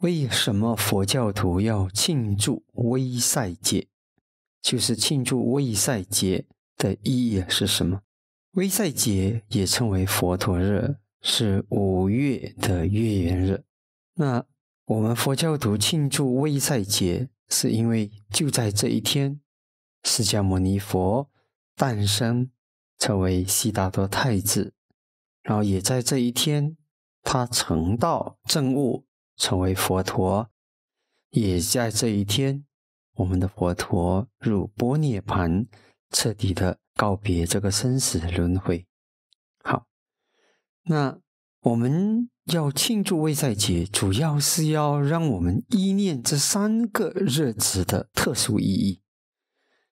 为什么佛教徒要庆祝威赛节？就是庆祝威赛节的意义是什么？威赛节也称为佛陀日，是五月的月圆日。那我们佛教徒庆祝威赛节，是因为就在这一天，释迦牟尼佛诞生，成为悉达多太子，然后也在这一天，他成道正悟。成为佛陀，也在这一天，我们的佛陀入波涅盘，彻底的告别这个生死轮回。好，那我们要庆祝未在节，主要是要让我们依念这三个日子的特殊意义。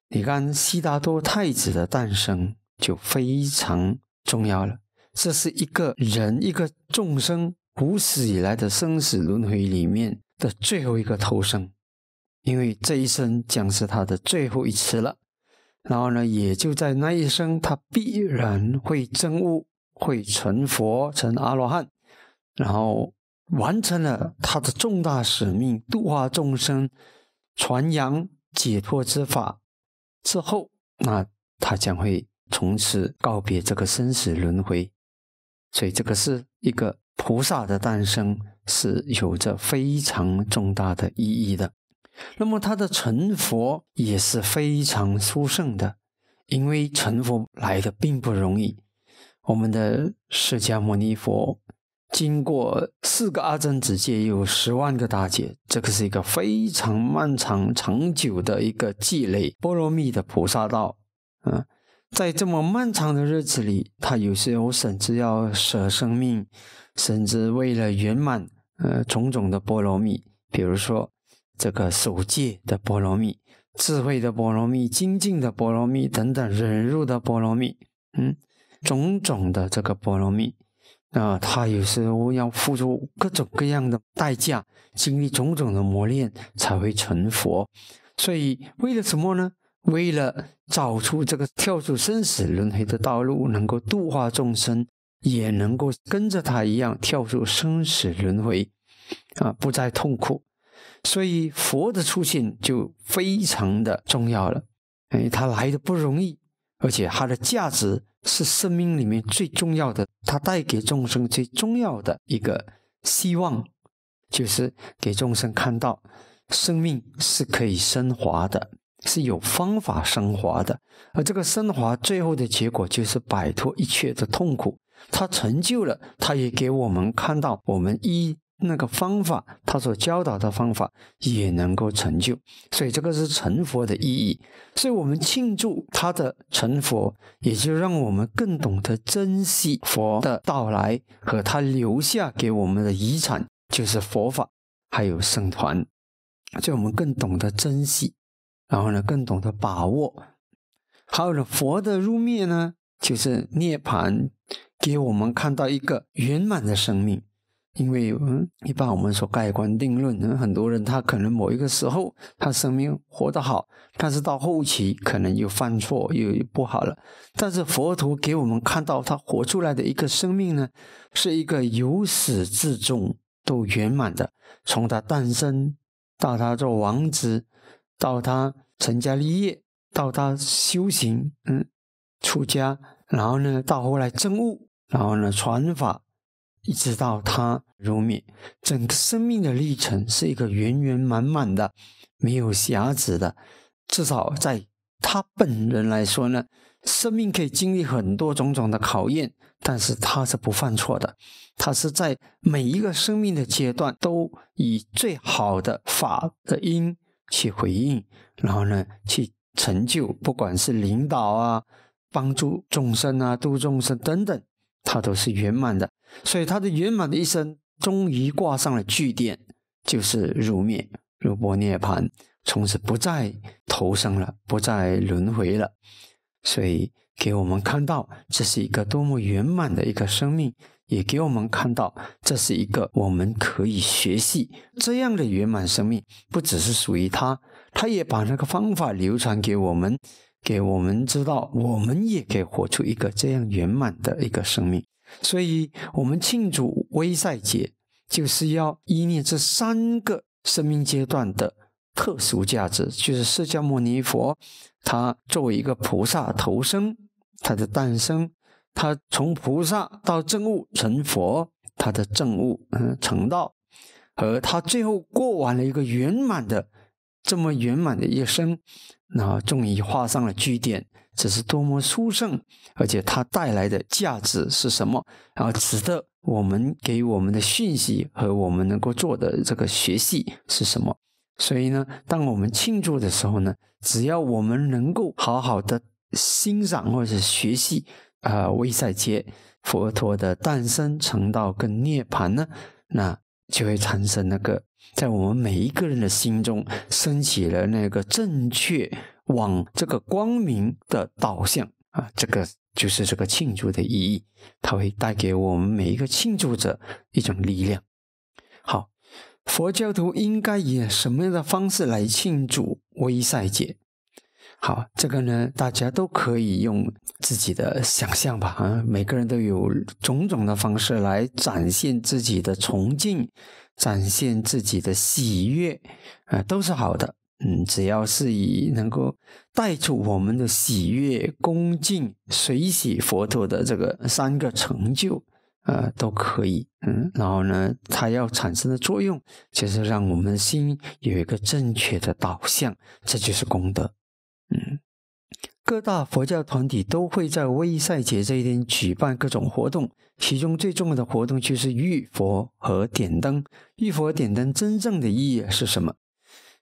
你看，悉达多太子的诞生就非常重要了，这是一个人，一个众生。古史以来的生死轮回里面的最后一个投生，因为这一生将是他的最后一次了。然后呢，也就在那一生，他必然会证悟，会成佛、成阿罗汉，然后完成了他的重大使命，度化众生，传扬解脱之法之后，那他将会从此告别这个生死轮回。所以，这个是一个。菩萨的诞生是有着非常重大的意义的，那么他的成佛也是非常殊胜的，因为成佛来的并不容易。我们的释迦牟尼佛经过四个阿僧子界，有十万个大劫，这个是一个非常漫长长久的一个积累波罗蜜的菩萨道，嗯。在这么漫长的日子里，他有时候甚至要舍生命，甚至为了圆满，呃，种种的波罗蜜，比如说这个守戒的波罗蜜、智慧的波罗蜜、精进的波罗蜜等等，忍辱的波罗蜜，嗯，种种的这个波罗蜜，啊，他有时候要付出各种各样的代价，经历种种的磨练，才会成佛。所以，为了什么呢？为了找出这个跳出生死轮回的道路，能够度化众生，也能够跟着他一样跳出生死轮回，啊，不再痛苦，所以佛的出现就非常的重要了。哎，他来的不容易，而且他的价值是生命里面最重要的，他带给众生最重要的一个希望，就是给众生看到生命是可以升华的。是有方法升华的，而这个升华最后的结果就是摆脱一切的痛苦。他成就了，他也给我们看到，我们一那个方法，他所教导的方法也能够成就。所以这个是成佛的意义。所以我们庆祝他的成佛，也就让我们更懂得珍惜佛的到来和他留下给我们的遗产，就是佛法，还有僧团。就我们更懂得珍惜。然后呢，更懂得把握。还有呢，佛的入灭呢，就是涅槃，给我们看到一个圆满的生命。因为嗯，一般我们说盖棺定论，很多人他可能某一个时候他生命活得好，但是到后期可能又犯错又不好了。但是佛陀给我们看到他活出来的一个生命呢，是一个由始至终都圆满的，从他诞生到他做王子。到他成家立业，到他修行，嗯，出家，然后呢，到后来证悟，然后呢，传法，一直到他入灭，整个生命的历程是一个圆圆满满的，没有瑕疵的。至少在他本人来说呢，生命可以经历很多种种的考验，但是他是不犯错的，他是在每一个生命的阶段都以最好的法的因。去回应，然后呢，去成就，不管是领导啊，帮助众生啊，度众生等等，他都是圆满的。所以他的圆满的一生，终于挂上了句点，就是入灭，入波涅槃，从此不再投生了，不再轮回了。所以给我们看到，这是一个多么圆满的一个生命。也给我们看到，这是一个我们可以学习这样的圆满生命，不只是属于他，他也把那个方法流传给我们，给我们知道，我们也可以活出一个这样圆满的一个生命。所以，我们庆祝微赛节，就是要依念这三个生命阶段的特殊价值，就是释迦牟尼佛他作为一个菩萨投生他的诞生。他从菩萨到证悟成佛，他的正悟，嗯，成道，和他最后过完了一个圆满的，这么圆满的一生，那终于画上了句点，这是多么殊胜！而且它带来的价值是什么？然后值得我们给我们的讯息和我们能够做的这个学习是什么？所以呢，当我们庆祝的时候呢，只要我们能够好好的欣赏或者学习。啊，威塞节，佛陀的诞生、成道跟涅槃呢，那就会产生那个在我们每一个人的心中升起了那个正确往这个光明的导向啊，这个就是这个庆祝的意义，它会带给我们每一个庆祝者一种力量。好，佛教徒应该以什么样的方式来庆祝威塞节？好，这个呢，大家都可以用自己的想象吧。啊，每个人都有种种的方式来展现自己的崇敬，展现自己的喜悦，啊，都是好的。嗯，只要是以能够带出我们的喜悦、恭敬、随喜佛陀的这个三个成就，呃，都可以。嗯，然后呢，它要产生的作用就是让我们心有一个正确的导向，这就是功德。嗯，各大佛教团体都会在威赛节这一天举办各种活动，其中最重要的活动就是浴佛和点灯。浴佛点灯真正的意义是什么？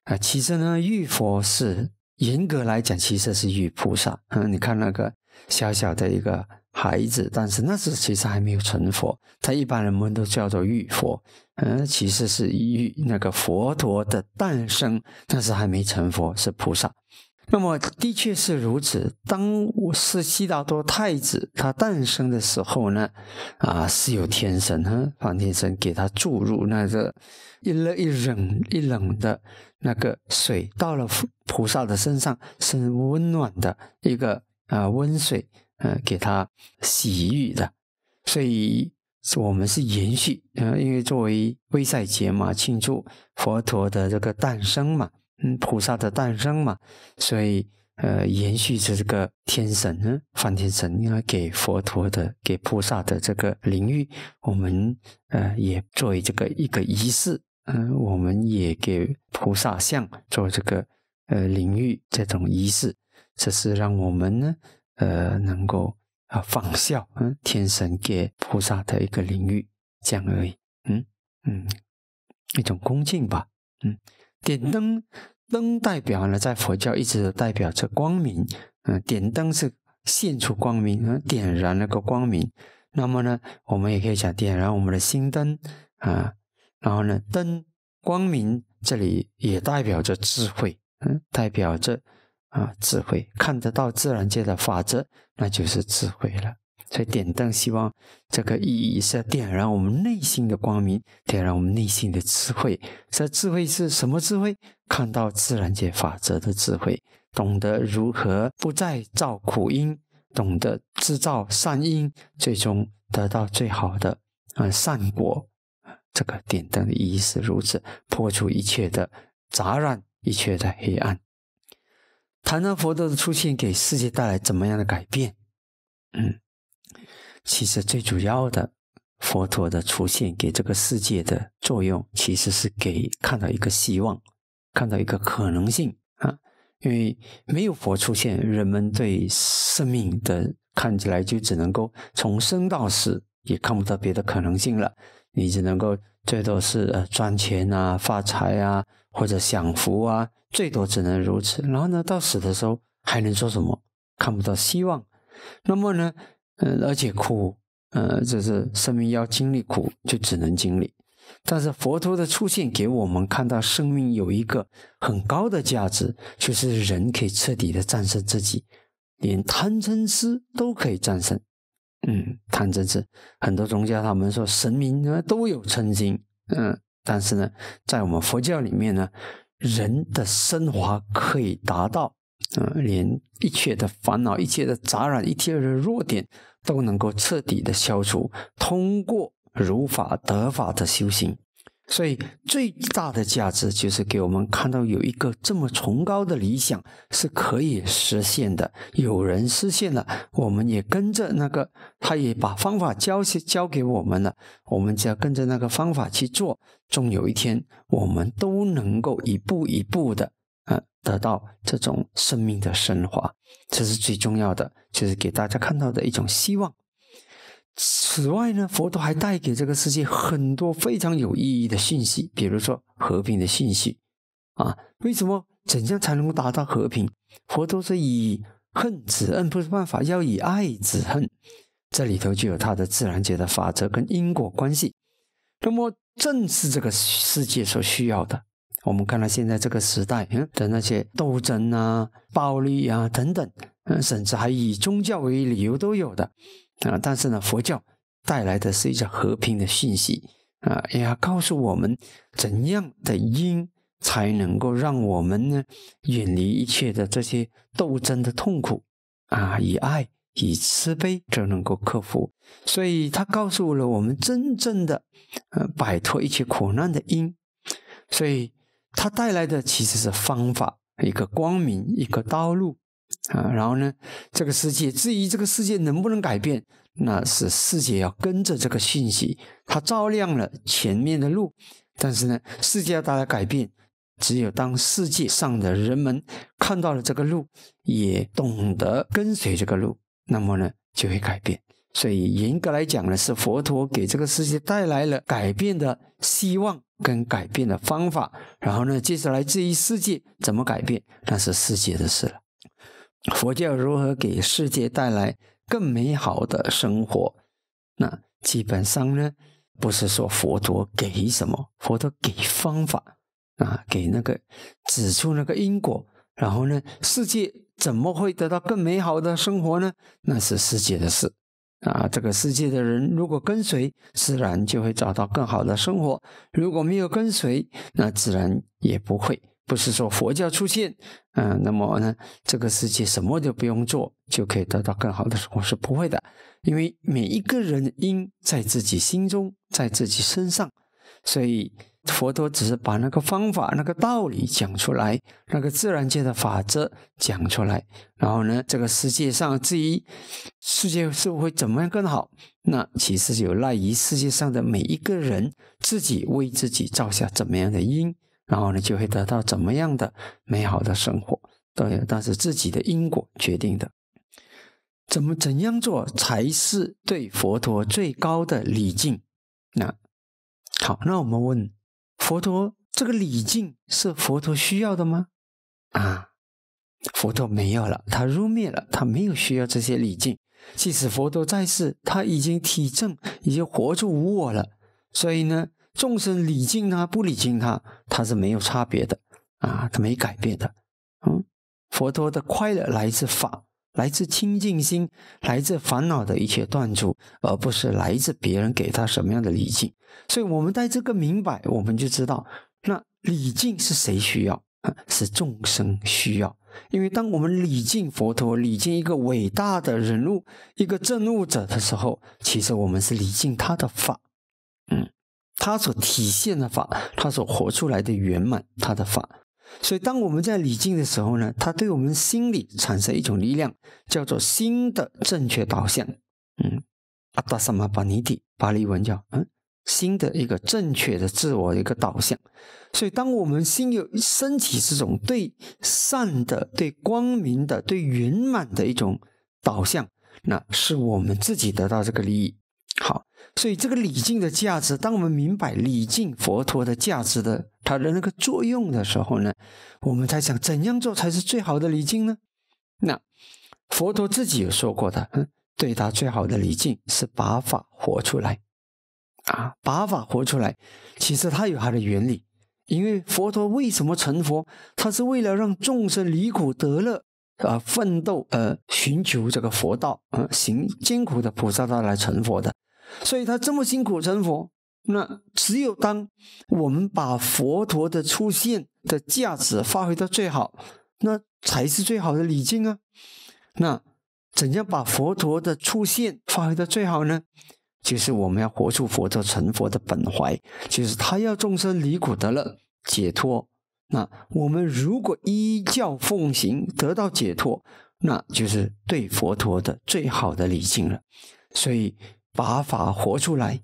啊，其实呢，浴佛是严格来讲，其实是浴菩萨。嗯，你看那个小小的一个孩子，但是那是其实还没有成佛，他一般人们都叫做浴佛。嗯，其实是浴那个佛陀的诞生，但是还没成佛，是菩萨。那么的确是如此。当我是悉达多太子他诞生的时候呢，啊，是有天神哈，梵天神给他注入那个一热一冷一冷的那个水，到了菩萨的身上是温暖的一个啊温水，嗯，给他洗浴的。所以我们是延续，嗯，因为作为威塞节嘛，庆祝佛陀的这个诞生嘛。嗯，菩萨的诞生嘛，所以呃，延续着这个天神，呢，梵天神，应该给佛陀的，给菩萨的这个灵域，我们呃也作为这个一个仪式，嗯，我们也给菩萨像做这个呃灵域这种仪式，这是让我们呢呃能够啊仿效嗯天神给菩萨的一个灵域，这样而已，嗯嗯，一种恭敬吧，嗯。点灯，灯代表呢，在佛教一直都代表着光明，嗯，点灯是现出光明，点燃那个光明。那么呢，我们也可以讲点燃我们的心灯，啊，然后呢，灯光明这里也代表着智慧，嗯，代表着啊智慧，看得到自然界的法则，那就是智慧了。所以点灯，希望这个意义是点燃我们内心的光明，点燃我们内心的智慧。这智慧是什么智慧？看到自然界法则的智慧，懂得如何不再造苦因，懂得制造善因，最终得到最好的嗯善果。这个点灯的意义是如此，破除一切的杂乱，一切的黑暗。谈谈佛陀的出现给世界带来怎么样的改变？嗯。其实最主要的，佛陀的出现给这个世界的作用，其实是给看到一个希望，看到一个可能性啊。因为没有佛出现，人们对生命的看起来就只能够从生到死，也看不到别的可能性了。你只能够最多是呃赚钱啊、发财啊，或者享福啊，最多只能如此。然后呢，到死的时候还能做什么？看不到希望。那么呢？嗯，而且苦，呃，就是生命要经历苦，就只能经历。但是佛陀的出现，给我们看到生命有一个很高的价值，就是人可以彻底的战胜自己，连贪嗔痴都可以战胜。嗯，贪嗔痴，很多宗教他们说神明呢都有嗔心，嗯，但是呢，在我们佛教里面呢，人的升华可以达到。呃，连一切的烦恼、一切的杂染、一切的弱点都能够彻底的消除，通过如法得法的修行。所以，最大的价值就是给我们看到有一个这么崇高的理想是可以实现的。有人实现了，我们也跟着那个，他也把方法教教给我们了，我们只要跟着那个方法去做。终有一天，我们都能够一步一步的。啊，得到这种生命的升华，这是最重要的，就是给大家看到的一种希望。此外呢，佛陀还带给这个世界很多非常有意义的信息，比如说和平的信息。啊，为什么？怎样才能够达到和平？佛陀是以恨止恨不是办法，要以爱止恨。这里头就有他的自然界的法则跟因果关系。那么，正是这个世界所需要的。我们看到现在这个时代，嗯的那些斗争啊、暴力啊等等，嗯，甚至还以宗教为理由都有的，啊，但是呢，佛教带来的是一种和平的讯息啊，也要告诉我们怎样的因才能够让我们呢远离一切的这些斗争的痛苦啊，以爱、以慈悲则能够克服，所以他告诉了我们真正的呃摆脱一切苦难的因，所以。它带来的其实是方法，一个光明，一个道路，啊，然后呢，这个世界至于这个世界能不能改变，那是世界要跟着这个信息，它照亮了前面的路，但是呢，世界要带来改变，只有当世界上的人们看到了这个路，也懂得跟随这个路，那么呢，就会改变。所以严格来讲呢，是佛陀给这个世界带来了改变的希望跟改变的方法。然后呢，接下来这一世界怎么改变，那是世界的事了。佛教如何给世界带来更美好的生活？那基本上呢，不是说佛陀给什么，佛陀给方法啊，给那个指出那个因果。然后呢，世界怎么会得到更美好的生活呢？那是世界的事。啊，这个世界的人如果跟随，自然就会找到更好的生活；如果没有跟随，那自然也不会。不是说佛教出现，嗯，那么呢，这个世界什么都不用做，就可以得到更好的生活，是不会的。因为每一个人因在自己心中，在自己身上，所以。佛陀只是把那个方法、那个道理讲出来，那个自然界的法则讲出来，然后呢，这个世界上至于世界社会怎么样更好，那其实有赖于世界上的每一个人自己为自己造下怎么样的因，然后呢，就会得到怎么样的美好的生活。对，但是自己的因果决定的，怎么怎样做才是对佛陀最高的礼敬？那好，那我们问。佛陀这个礼敬是佛陀需要的吗？啊，佛陀没有了，他入灭了，他没有需要这些礼敬。即使佛陀在世，他已经体证已经活出无我了，所以呢，众生礼敬他不礼敬他，他是没有差别的啊，他没改变的。嗯，佛陀的快乐来自法。来自清净心，来自烦恼的一切断除，而不是来自别人给他什么样的礼敬。所以，我们在这个明白，我们就知道，那礼敬是谁需要？是众生需要。因为当我们礼敬佛陀，礼敬一个伟大的人物，一个证悟者的时候，其实我们是礼敬他的法，嗯，他所体现的法，他所活出来的圆满，他的法。所以，当我们在礼敬的时候呢，它对我们心里产生一种力量，叫做新的正确导向。嗯，阿达萨玛巴尼蒂巴利文叫嗯，新的一个正确的自我一个导向。所以，当我们心有升起这种对善的、对光明的、对圆满的一种导向，那是我们自己得到这个利益。好，所以这个礼敬的价值，当我们明白礼敬佛陀的价值的它的那个作用的时候呢，我们在想怎样做才是最好的礼敬呢？那佛陀自己有说过的，嗯，对他最好的礼敬是把法活出来，啊，把法活出来，其实它有它的原理，因为佛陀为什么成佛？他是为了让众生离苦得乐，啊，奋斗，呃，寻求这个佛道，嗯，行艰苦的菩萨道来成佛的。所以他这么辛苦成佛，那只有当我们把佛陀的出现的价值发挥到最好，那才是最好的礼敬啊！那怎样把佛陀的出现发挥到最好呢？就是我们要活出佛陀成佛的本怀，就是他要众生离苦得乐、解脱。那我们如果依教奉行，得到解脱，那就是对佛陀的最好的礼敬了。所以。把法活出来，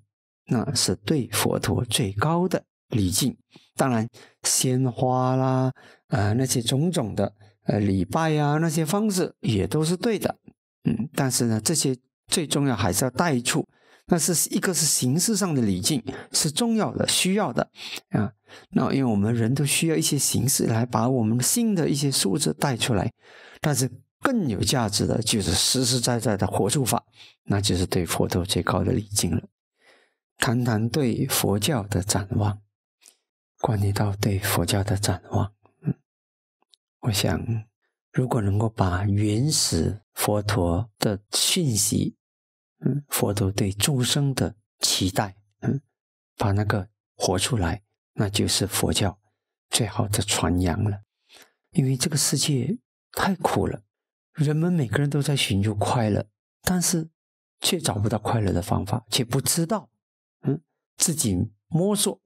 那是对佛陀最高的礼敬。当然，鲜花啦，呃，那些种种的呃礼拜啊，那些方式也都是对的。嗯，但是呢，这些最重要还是要带出，那是一个是形式上的礼敬，是重要的、需要的啊。那因为我们人都需要一些形式来把我们新的一些素质带出来，但是。更有价值的就是实实在在的活出法，那就是对佛陀最高的礼敬了。谈谈对佛教的展望，关于到对佛教的展望，嗯，我想，如果能够把原始佛陀的讯息，嗯，佛陀对众生的期待，嗯，把那个活出来，那就是佛教最好的传扬了，因为这个世界太苦了。人们每个人都在寻求快乐，但是却找不到快乐的方法，且不知道，嗯，自己摸索，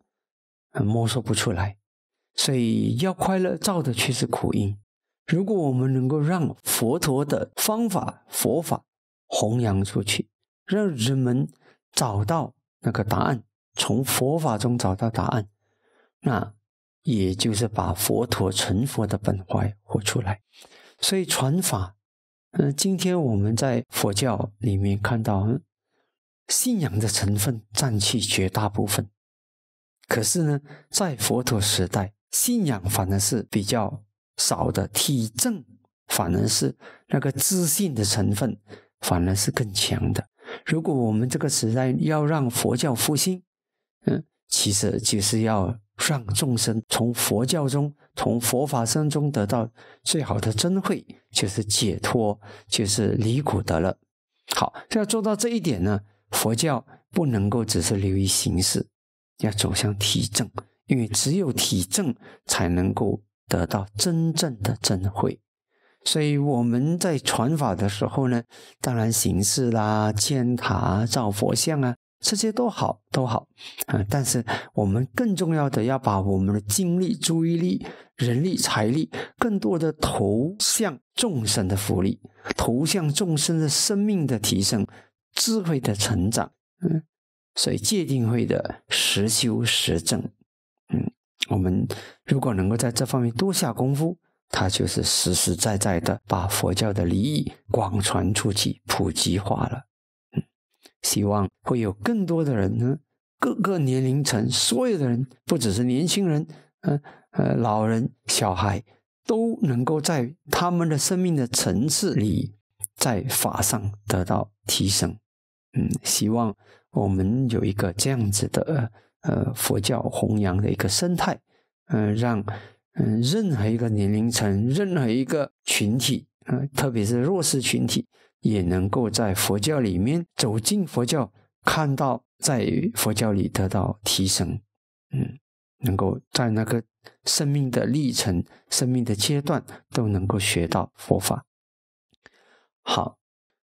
摸索不出来。所以要快乐，造的却是苦因。如果我们能够让佛陀的方法、佛法弘扬出去，让人们找到那个答案，从佛法中找到答案，那也就是把佛陀成佛的本怀活出来。所以传法，嗯，今天我们在佛教里面看到信仰的成分占据绝大部分，可是呢，在佛陀时代，信仰反而是比较少的，体证反而是那个自信的成分反而是更强的。如果我们这个时代要让佛教复兴，嗯，其实就是要。让众生从佛教中、从佛法僧中得到最好的真慧，就是解脱，就是离苦得乐。好，要做到这一点呢，佛教不能够只是流于形式，要走向体证，因为只有体证才能够得到真正的真慧。所以我们在传法的时候呢，当然形式啦，建塔、造佛像啊。这些都好，都好，嗯，但是我们更重要的要把我们的精力、注意力、人力、财力，更多的投向众生的福利，投向众生的生命的提升、智慧的成长，嗯，所以戒定会的实修实证，嗯，我们如果能够在这方面多下功夫，它就是实实在在的把佛教的利益广传出去、普及化了。希望会有更多的人呢，各个年龄层，所有的人，不只是年轻人，嗯呃，老人、小孩，都能够在他们的生命的层次里，在法上得到提升。嗯，希望我们有一个这样子的呃佛教弘扬的一个生态，嗯，让嗯任何一个年龄层、任何一个群体，嗯，特别是弱势群体。也能够在佛教里面走进佛教，看到在佛教里得到提升，嗯，能够在那个生命的历程、生命的阶段都能够学到佛法。好，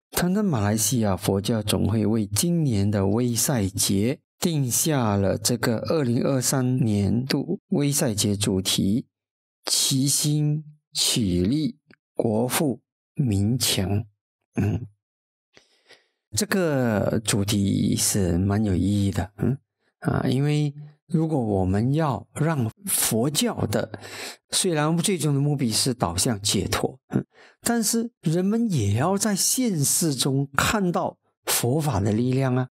谈谈马来西亚佛教总会为今年的威赛节定下了这个二零二三年度威赛节主题：齐心起立、国富民强。嗯，这个主题是蛮有意义的。嗯啊，因为如果我们要让佛教的，虽然最终的目的是导向解脱，嗯，但是人们也要在现实中看到佛法的力量啊。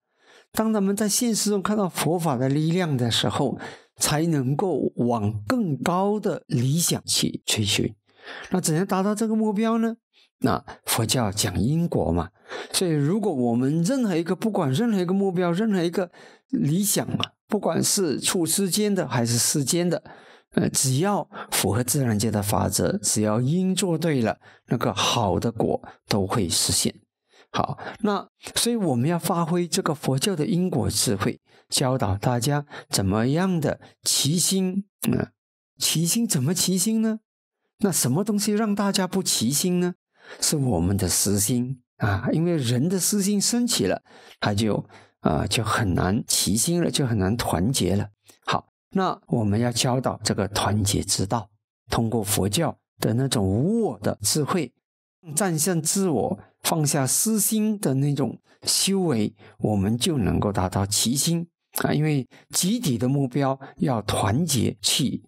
当他们在现实中看到佛法的力量的时候，才能够往更高的理想去追寻。那怎样达到这个目标呢？那佛教讲因果嘛，所以如果我们任何一个不管任何一个目标、任何一个理想嘛，不管是处世间的还是世间的，呃，只要符合自然界的法则，只要因做对了，那个好的果都会实现。好，那所以我们要发挥这个佛教的因果智慧，教导大家怎么样的齐心。嗯，齐心怎么齐心呢？那什么东西让大家不齐心呢？是我们的私心啊！因为人的私心升起了，他就啊就很难齐心了，就很难团结了。好，那我们要教导这个团结之道，通过佛教的那种无我的智慧，战胜自我、放下私心的那种修为，我们就能够达到齐心啊！因为集体的目标要团结去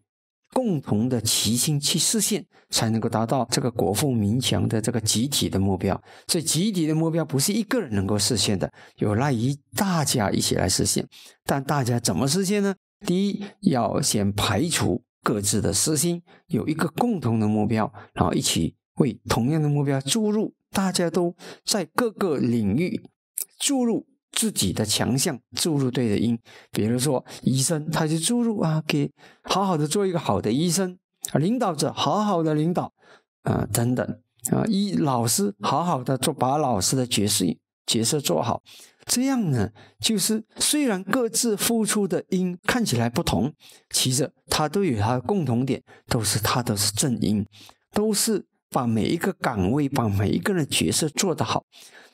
共同的齐心去实现，才能够达到这个国富民强的这个集体的目标。所以，集体的目标不是一个人能够实现的，有赖于大家一起来实现。但大家怎么实现呢？第一，要先排除各自的私心，有一个共同的目标，然后一起为同样的目标注入，大家都在各个领域注入。自己的强项注入对的音，比如说医生，他就注入啊，给好好的做一个好的医生啊，领导者好好的领导啊，等等啊，一老师好好的做，把老师的角色角色做好，这样呢，就是虽然各自付出的因看起来不同，其实他都有他的共同点，都是他都是正因，都是把每一个岗位，把每一个人角色做得好，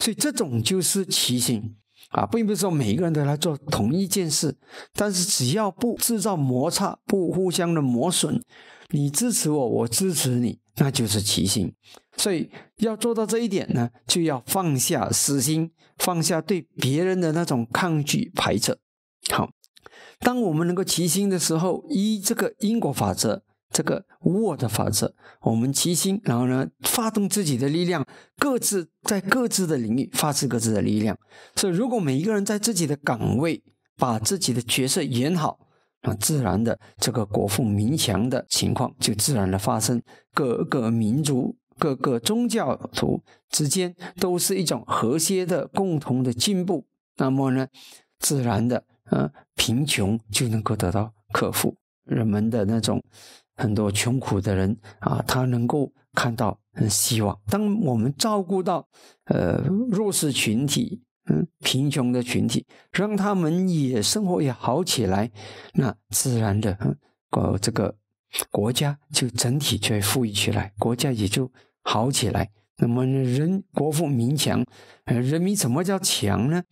所以这种就是骑行，啊，并不是说每一个人都来做同一件事，但是只要不制造摩擦，不互相的磨损，你支持我，我支持你，那就是齐心。所以要做到这一点呢，就要放下私心，放下对别人的那种抗拒排斥。好，当我们能够齐心的时候，依这个因果法则。这个 r 的法则，我们齐心，然后呢，发动自己的力量，各自在各自的领域发自各自的力量。所以，如果每一个人在自己的岗位把自己的角色演好，那自然的这个国富民强的情况就自然的发生。各个民族、各个宗教徒之间都是一种和谐的共同的进步，那么呢，自然的，呃，贫穷就能够得到克服，人们的那种。很多穷苦的人啊，他能够看到希望。当我们照顾到呃弱势群体，嗯，贫穷的群体，让他们也生活也好起来，那自然的，呃，这个国家就整体就富裕起来，国家也就好起来。那么，人国富民强，呃，人民怎么叫强呢？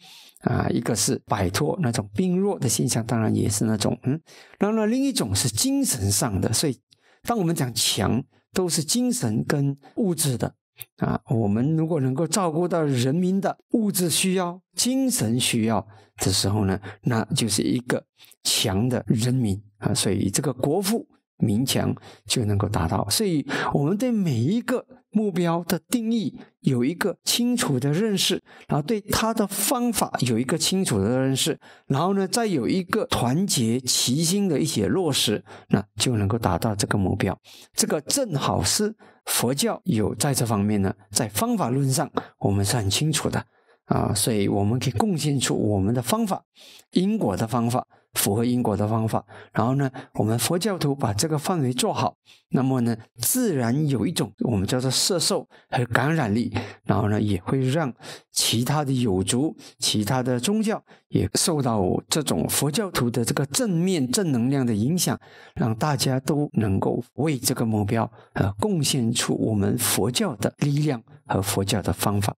啊，一个是摆脱那种病弱的现象，当然也是那种，嗯，当然另一种是精神上的。所以，当我们讲强，都是精神跟物质的。啊，我们如果能够照顾到人民的物质需要、精神需要的时候呢，那就是一个强的人民啊。所以，这个国富。明强就能够达到，所以我们对每一个目标的定义有一个清楚的认识，然后对它的方法有一个清楚的认识，然后呢，再有一个团结齐心的一些落实，那就能够达到这个目标。这个正好是佛教有在这方面呢，在方法论上我们是很清楚的啊，所以我们可以贡献出我们的方法，因果的方法。符合因果的方法，然后呢，我们佛教徒把这个范围做好，那么呢，自然有一种我们叫做摄受和感染力，然后呢，也会让其他的有族、其他的宗教也受到这种佛教徒的这个正面正能量的影响，让大家都能够为这个目标呃贡献出我们佛教的力量和佛教的方法。